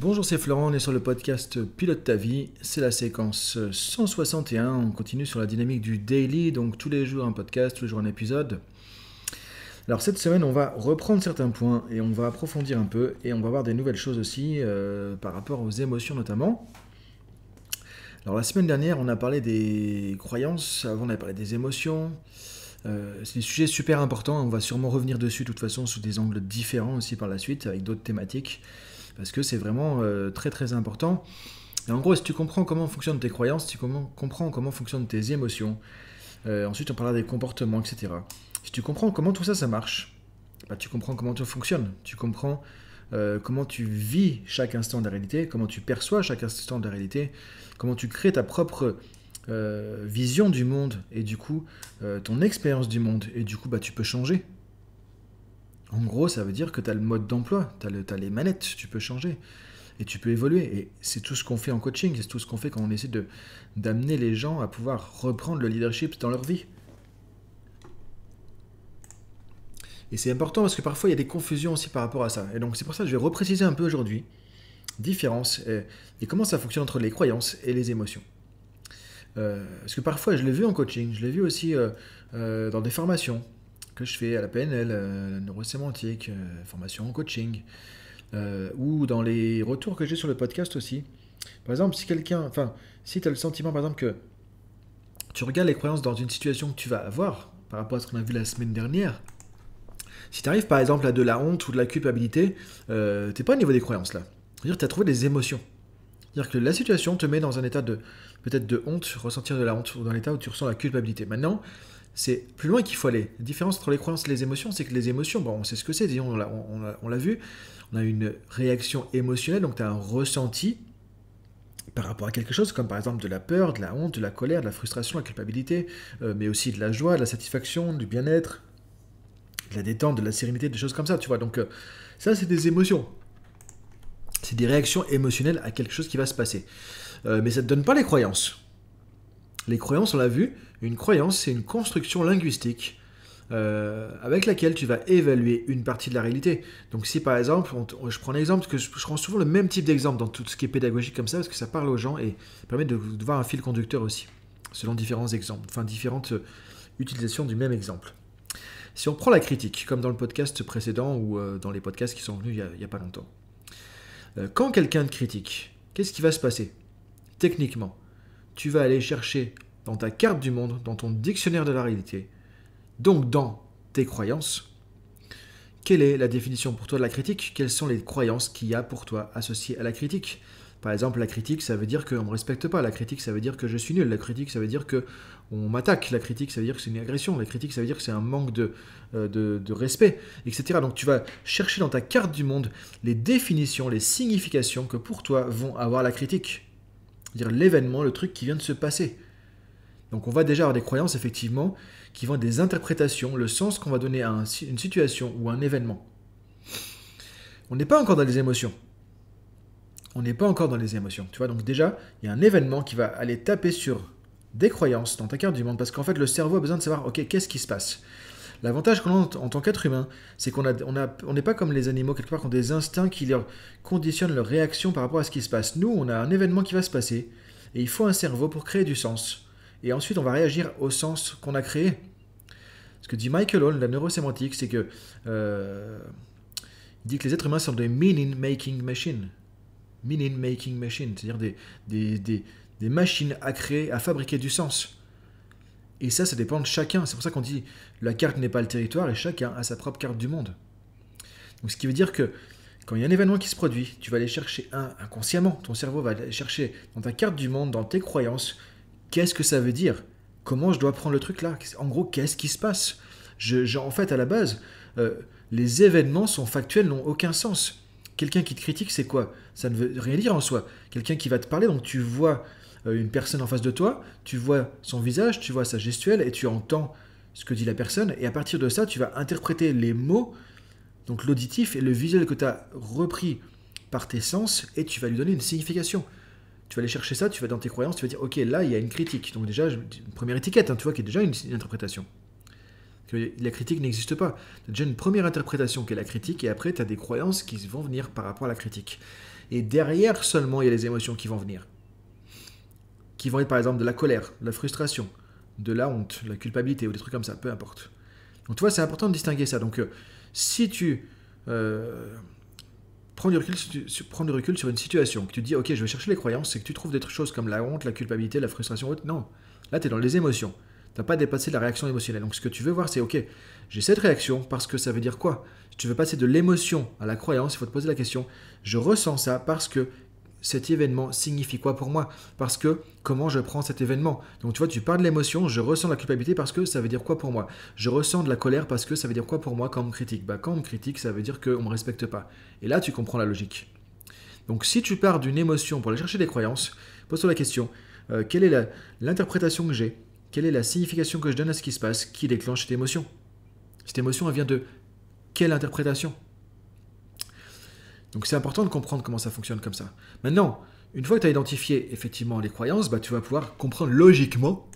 Bonjour, c'est Florent, on est sur le podcast Pilote ta vie, c'est la séquence 161, on continue sur la dynamique du daily, donc tous les jours un podcast, tous les jours un épisode. Alors cette semaine, on va reprendre certains points et on va approfondir un peu et on va voir des nouvelles choses aussi euh, par rapport aux émotions notamment. Alors la semaine dernière, on a parlé des croyances, avant on a parlé des émotions. Euh, c'est des sujets super importants, on va sûrement revenir dessus de toute façon sous des angles différents aussi par la suite avec d'autres thématiques parce que c'est vraiment euh, très très important. en gros, si tu comprends comment fonctionnent tes croyances, si tu comprends comment fonctionnent tes émotions, euh, ensuite on parlera des comportements, etc. Si tu comprends comment tout ça, ça marche, bah, tu comprends comment tout fonctionne, tu comprends euh, comment tu vis chaque instant de la réalité, comment tu perçois chaque instant de la réalité, comment tu crées ta propre vision du monde et du coup ton expérience du monde et du coup bah, tu peux changer en gros, ça veut dire que tu as le mode d'emploi, tu as, les manettes, tu peux changer et tu peux évoluer. Et c'est tout ce qu'on fait en coaching, c'est tout ce qu'on fait quand on essaie d'amener les gens à pouvoir reprendre le leadership dans leur vie. Et c'est important parce que parfois il y a des confusions aussi par rapport à ça. Et donc c'est pour ça que je vais repréciser un peu aujourd'hui différence et, comment ça fonctionne entre les croyances et les émotions. Euh, parce que parfois je l'ai vu en coaching, je l'ai vu aussi euh, euh, dans des formations, que je fais à la PNL, euh, la neurosémantique, euh, formation en coaching, euh, ou dans les retours que j'ai sur le podcast aussi. Par exemple, si quelqu'un, enfin, si tu as le sentiment, par exemple, que tu regardes les croyances dans une situation que tu vas avoir par rapport à ce qu'on a vu la semaine dernière, si tu arrives par exemple à de la honte ou de la culpabilité, euh, t'es pas au niveau des croyances là. C'est-à-dire que tu as trouvé des émotions. C'est-à-dire que la situation te met dans un état de peut-être de honte, ressentir de la honte, ou dans l'état où tu ressens la culpabilité. Maintenant, c'est plus loin qu'il faut aller. La différence entre les croyances et les émotions, c'est que les émotions, bon, on sait ce que c'est, on l'a vu, on a une réaction émotionnelle, donc tu as un ressenti par rapport à quelque chose, comme par exemple de la peur, de la honte, de la colère, de la frustration, la culpabilité, euh, mais aussi de la joie, de la satisfaction, du bien-être, de la détente, de la sérénité, des choses comme ça, tu vois. Donc euh, ça, c'est des émotions. C'est des réactions émotionnelles à quelque chose qui va se passer. Euh, mais ça ne te donne pas les croyances. Les croyances, on l'a vu, une croyance, c'est une construction linguistique euh, avec laquelle tu vas évaluer une partie de la réalité. Donc si par exemple, je prends l'exemple, que je, prends souvent le même type d'exemple dans tout ce qui est pédagogique comme ça, parce que ça parle aux gens et permet de, voir un fil conducteur aussi, selon différents exemples, enfin différentes euh, utilisations du même exemple. Si on prend la critique, comme dans le podcast précédent ou euh, dans les podcasts qui sont venus il n'y a, pas longtemps, quand quelqu'un te critique, qu'est-ce qui va se passer Techniquement, tu vas aller chercher dans ta carte du monde, dans ton dictionnaire de la réalité, donc dans tes croyances. Quelle est la définition pour toi de la critique Quelles sont les croyances qu'il y a pour toi associées à la critique Par exemple, la critique, ça veut dire qu'on ne me respecte pas. La critique, ça veut dire que je suis nul. La critique, ça veut dire que on m'attaque. La critique, ça veut dire que c'est une agression. La critique, ça veut dire que c'est un manque de, euh, respect, etc. Donc tu vas chercher dans ta carte du monde les définitions, les significations que pour toi vont avoir la critique. dire l'événement, le truc qui vient de se passer. Donc on va déjà avoir des croyances effectivement qui vont des interprétations, le sens qu'on va donner à une situation ou à un événement. On n'est pas encore dans les émotions. On n'est pas encore dans les émotions. Tu vois, donc déjà, il y a un événement qui va aller taper sur des croyances dans ta carte du monde parce qu'en fait, le cerveau a besoin de savoir, ok, qu'est-ce qui se passe L'avantage qu'on a en tant qu'être humain, c'est qu'on n'est on pas comme les animaux, quelque part, qui ont des instincts qui leur conditionnent leur réaction par rapport à ce qui se passe. Nous, on a un événement qui va se passer et il faut un cerveau pour créer du sens et ensuite on va réagir au sens qu'on a créé. Ce que dit Michael Hall, la neurosémantique, c'est que euh, il dit que les êtres humains sont des meaning-making machines. Meaning-making machines, c'est-à-dire des, des, des, machines à créer, à fabriquer du sens. Et ça, ça dépend de chacun. C'est pour ça qu'on dit la carte n'est pas le territoire et chacun a sa propre carte du monde. Donc, ce qui veut dire que quand il y a un événement qui se produit, tu vas aller chercher un, inconsciemment, ton cerveau va aller chercher dans ta carte du monde, dans tes croyances, qu'est-ce que ça veut dire Comment je dois prendre le truc là En gros, qu'est-ce qui se passe je, En fait, à la base, euh, les événements sont factuels, n'ont aucun sens. Quelqu'un qui te critique, c'est quoi Ça ne veut rien dire en soi. Quelqu'un qui va te parler, donc tu vois euh, une personne en face de toi, tu vois son visage, tu vois sa gestuelle et tu entends ce que dit la personne. Et à partir de ça, tu vas interpréter les mots, donc l'auditif et le visuel que tu as repris par tes sens, et tu vas lui donner une signification tu vas aller chercher ça, tu vas dans tes croyances, tu vas dire, ok, là, il y a une critique. Donc déjà, une première étiquette, hein, tu vois, qui est déjà une, interprétation. Que la critique n'existe pas. Tu as déjà une première interprétation qui est la critique, et après, tu as des croyances qui vont venir par rapport à la critique. Et derrière seulement, il y a les émotions qui vont venir. Qui vont être par exemple de la colère, de la frustration, de la honte, de la culpabilité, ou des trucs comme ça, peu importe. Donc tu vois, c'est important de distinguer ça. Donc euh, si tu... Euh, prendre du, recul, sur une situation, que tu dis, ok, je vais chercher les croyances, c'est que tu trouves d'autres choses comme la honte, la culpabilité, la frustration, autre. Non, là, tu es dans les émotions. Tu n'as pas dépassé la réaction émotionnelle. Donc, ce que tu veux voir, c'est, ok, j'ai cette réaction parce que ça veut dire quoi Si tu veux passer de l'émotion à la croyance, il faut te poser la question, je ressens ça parce que cet événement signifie quoi pour moi Parce que comment je prends cet événement Donc tu vois, tu parles de l'émotion, je ressens la culpabilité parce que ça veut dire quoi pour moi Je ressens de la colère parce que ça veut dire quoi pour moi quand on me critique bah, Quand on me critique, ça veut dire qu'on ne me respecte pas. Et là, tu comprends la logique. Donc si tu pars d'une émotion pour aller chercher des croyances, pose-toi la question, euh, quelle est l'interprétation que j'ai Quelle est la signification que je donne à ce qui se passe qui déclenche cette émotion Cette émotion, elle vient de quelle interprétation donc c'est important de comprendre comment ça fonctionne comme ça. Maintenant, une fois que tu as identifié effectivement les croyances, bah, tu vas pouvoir comprendre logiquement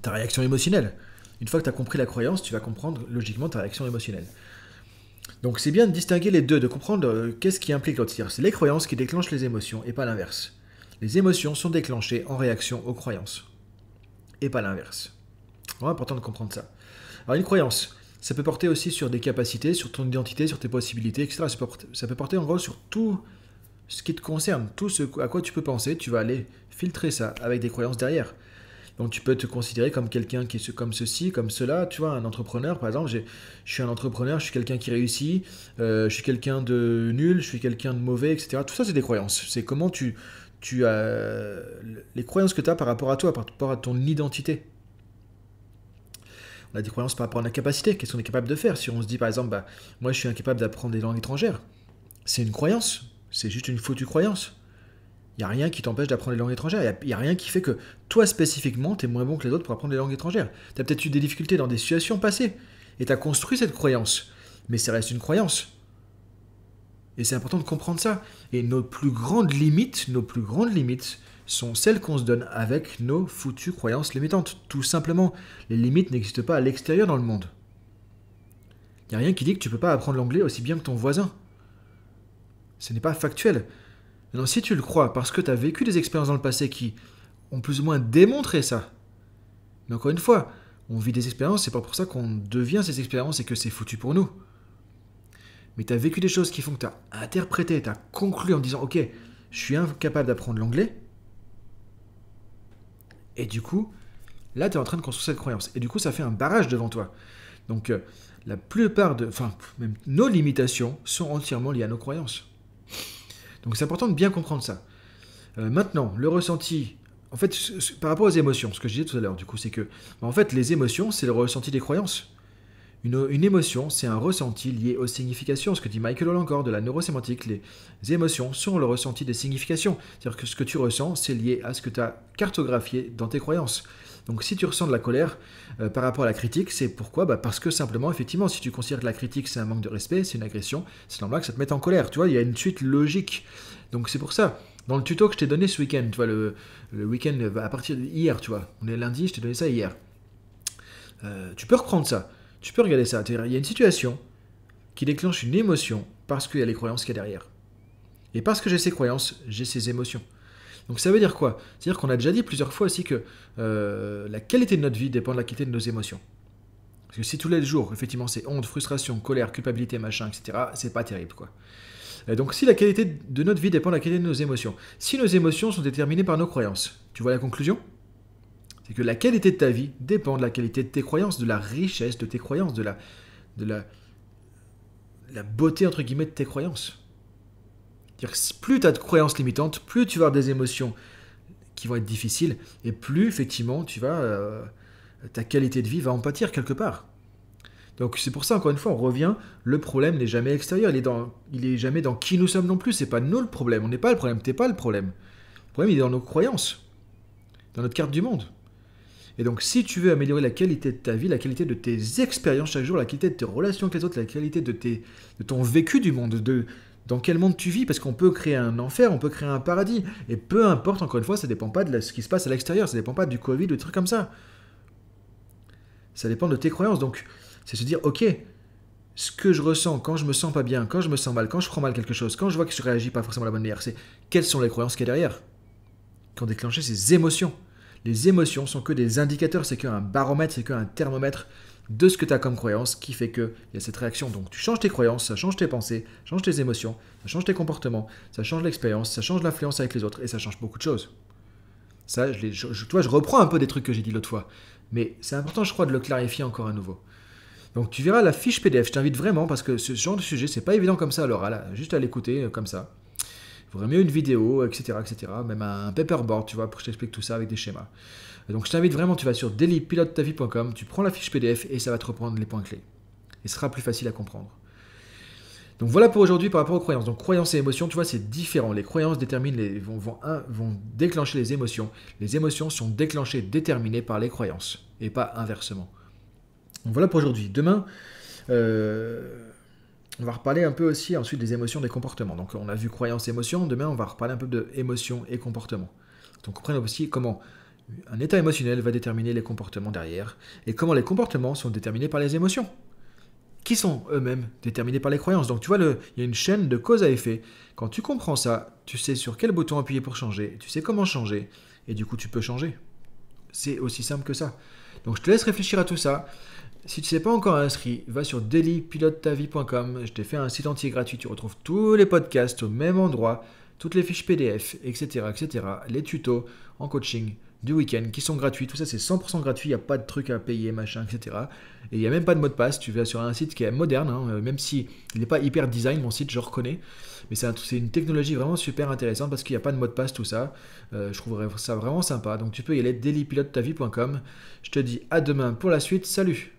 ta réaction émotionnelle. Une fois que tu as compris la croyance, tu vas comprendre logiquement ta réaction émotionnelle. Donc c'est bien de distinguer les deux, de comprendre euh, qu'est-ce qui implique l'autre. cest c'est les croyances qui déclenchent les émotions et pas l'inverse. Les émotions sont déclenchées en réaction aux croyances et pas l'inverse. C'est important de comprendre ça. Alors une croyance, ça peut porter aussi sur des capacités, sur ton identité, sur tes possibilités, etc. Ça peut porter, en gros sur tout ce qui te concerne, tout ce à quoi tu peux penser, tu vas aller filtrer ça avec des croyances derrière. Donc tu peux te considérer comme quelqu'un qui est comme ceci, comme cela, tu vois, un entrepreneur par exemple, je suis un entrepreneur, je suis quelqu'un qui réussit, euh, je suis quelqu'un de nul, je suis quelqu'un de mauvais, etc. Tout ça c'est des croyances, c'est comment tu, tu as les croyances que tu as par rapport à toi, par rapport à ton identité. La a par rapport à la capacité, qu'est-ce qu'on est capable de faire. Si on se dit par exemple, bah, moi je suis incapable d'apprendre des langues étrangères, c'est une croyance, c'est juste une foutue croyance. Il n'y a rien qui t'empêche d'apprendre les langues étrangères. Il n'y a, rien qui fait que toi spécifiquement, tu es moins bon que les autres pour apprendre les langues étrangères. Tu as peut-être eu des difficultés dans des situations passées et tu as construit cette croyance. Mais ça reste une croyance. Et c'est important de comprendre ça. Et nos plus grandes limites, nos plus grandes limites, sont celles qu'on se donne avec nos foutues croyances limitantes. Tout simplement, les limites n'existent pas à l'extérieur dans le monde. Il n'y a rien qui dit que tu peux pas apprendre l'anglais aussi bien que ton voisin. Ce n'est pas factuel. Non, si tu le crois parce que tu as vécu des expériences dans le passé qui ont plus ou moins démontré ça, mais encore une fois, on vit des expériences, c'est pas pour ça qu'on devient ces expériences et que c'est foutu pour nous. Mais tu as vécu des choses qui font que tu as interprété, tu as conclu en disant Ok, je suis incapable d'apprendre l'anglais, et du coup, là, tu es en train de construire cette croyance. Et du coup, ça fait un barrage devant toi. Donc, euh, la plupart de. Enfin, même nos limitations sont entièrement liées à nos croyances. Donc, c'est important de bien comprendre ça. Euh, maintenant, le ressenti. En fait, par rapport aux émotions, ce que je disais tout à l'heure, du coup, c'est que. en fait, les émotions, c'est le ressenti des croyances. Une, émotion, c'est un ressenti lié aux significations. Ce que dit Michael Hall de la neurosémantique, les émotions sont le ressenti des significations. C'est-à-dire que ce que tu ressens, c'est lié à ce que tu as cartographié dans tes croyances. Donc si tu ressens de la colère euh, par rapport à la critique, c'est pourquoi bah, Parce que simplement, effectivement, si tu considères que la critique c'est un manque de respect, c'est une agression, c'est normal que ça te mette en colère. Tu vois, il y a une suite logique. Donc c'est pour ça. Dans le tuto que je t'ai donné ce week-end, tu vois, le, week-end à partir d'hier, tu vois, on est lundi, je t'ai donné ça hier. Euh, tu peux reprendre ça tu peux regarder ça. Il y a une situation qui déclenche une émotion parce qu'il y a les croyances qu'il y a derrière. Et parce que j'ai ces croyances, j'ai ces émotions. Donc ça veut dire quoi C'est-à-dire qu'on a déjà dit plusieurs fois aussi que euh, la qualité de notre vie dépend de la qualité de nos émotions. Parce que si tous les jours, effectivement, c'est honte, frustration, colère, culpabilité, machin, etc., c'est pas terrible, quoi. donc si la qualité de notre vie dépend de la qualité de nos émotions, si nos émotions sont déterminées par nos croyances, tu vois la conclusion c'est que la qualité de ta vie dépend de la qualité de tes croyances, de la richesse de tes croyances, de la, de la, la beauté, entre guillemets, de tes croyances. dire plus tu as de croyances limitantes, plus tu vas avoir des émotions qui vont être difficiles, et plus, effectivement, tu vas, euh, ta qualité de vie va en pâtir quelque part. Donc c'est pour ça, encore une fois, on revient, le problème n'est jamais extérieur, il est, dans, il est jamais dans qui nous sommes non plus, c'est pas nous le problème, on n'est pas le problème, t'es pas le problème. Le problème, il est dans nos croyances, dans notre carte du monde. Et donc, si tu veux améliorer la qualité de ta vie, la qualité de tes expériences chaque jour, la qualité de tes relations avec les autres, la qualité de, ton vécu du monde, de dans quel monde tu vis, parce qu'on peut créer un enfer, on peut créer un paradis. Et peu importe, encore une fois, ça dépend pas de ce qui se passe à l'extérieur, ça dépend pas du Covid ou de trucs comme ça. Ça dépend de tes croyances. Donc, c'est se dire, ok, ce que je ressens quand je me sens pas bien, quand je me sens mal, quand je prends mal quelque chose, quand je vois que je réagis pas forcément de la bonne manière, c'est quelles sont les croyances qui y a derrière qui ont déclenché ces émotions les émotions sont que des indicateurs, c'est qu'un baromètre, c'est qu'un thermomètre de ce que tu as comme croyance qui fait qu'il y a cette réaction. Donc tu changes tes croyances, ça change tes pensées, ça change tes émotions, ça change tes comportements, ça change l'expérience, ça change l'influence avec les autres et ça change beaucoup de choses. Ça, je, je, vois, je reprends un peu des trucs que j'ai dit l'autre fois. Mais c'est important, je crois, de le clarifier encore à nouveau. Donc tu verras la fiche PDF, je t'invite vraiment parce que ce genre de sujet, c'est pas évident comme ça à l'oral, juste à l'écouter euh, comme ça faudrait mieux une vidéo, etc., etc. Même un paperboard, tu vois, pour que je t'explique tout ça avec des schémas. Donc je t'invite vraiment, tu vas sur dailypilotetavie.com, tu prends la fiche PDF et ça va te reprendre les points clés. Et ce sera plus facile à comprendre. Donc voilà pour aujourd'hui par rapport aux croyances. Donc croyances et émotions, tu vois, c'est différent. Les croyances déterminent les, vont, vont, vont déclencher les émotions. Les émotions sont déclenchées, déterminées par les croyances, et pas inversement. Donc voilà pour aujourd'hui. Demain, euh, on va reparler un peu aussi ensuite des émotions, des comportements. Donc on a vu croyance, émotions. Demain, on va reparler un peu de émotions et comportements. Donc on aussi comment un état émotionnel va déterminer les comportements derrière et comment les comportements sont déterminés par les émotions qui sont eux-mêmes déterminés par les croyances. Donc tu vois, il y a une chaîne de cause à effet. Quand tu comprends ça, tu sais sur quel bouton appuyer pour changer, tu sais comment changer, et du coup tu peux changer. C'est aussi simple que ça. Donc je te laisse réfléchir à tout ça. Si tu ne pas encore inscrit, va sur dailypilotetavie.com. Je t'ai fait un site entier gratuit. Tu retrouves tous les podcasts au même endroit, toutes les fiches PDF, etc., etc. Les tutos en coaching du week-end qui sont gratuits. Tout ça, c'est 100% gratuit. Il n'y a pas de trucs à payer, machin, etc. Et il n'y a même pas de mot de passe. Tu vas sur un site qui est moderne, hein, euh, même si il n'est pas hyper design, mon site, je reconnais. Mais c'est une technologie vraiment super intéressante parce qu'il n'y a pas de mot de passe, tout ça. Euh, je trouverais ça vraiment sympa. Donc tu peux y aller, dailypilotetavie.com. Je te dis à demain pour la suite. Salut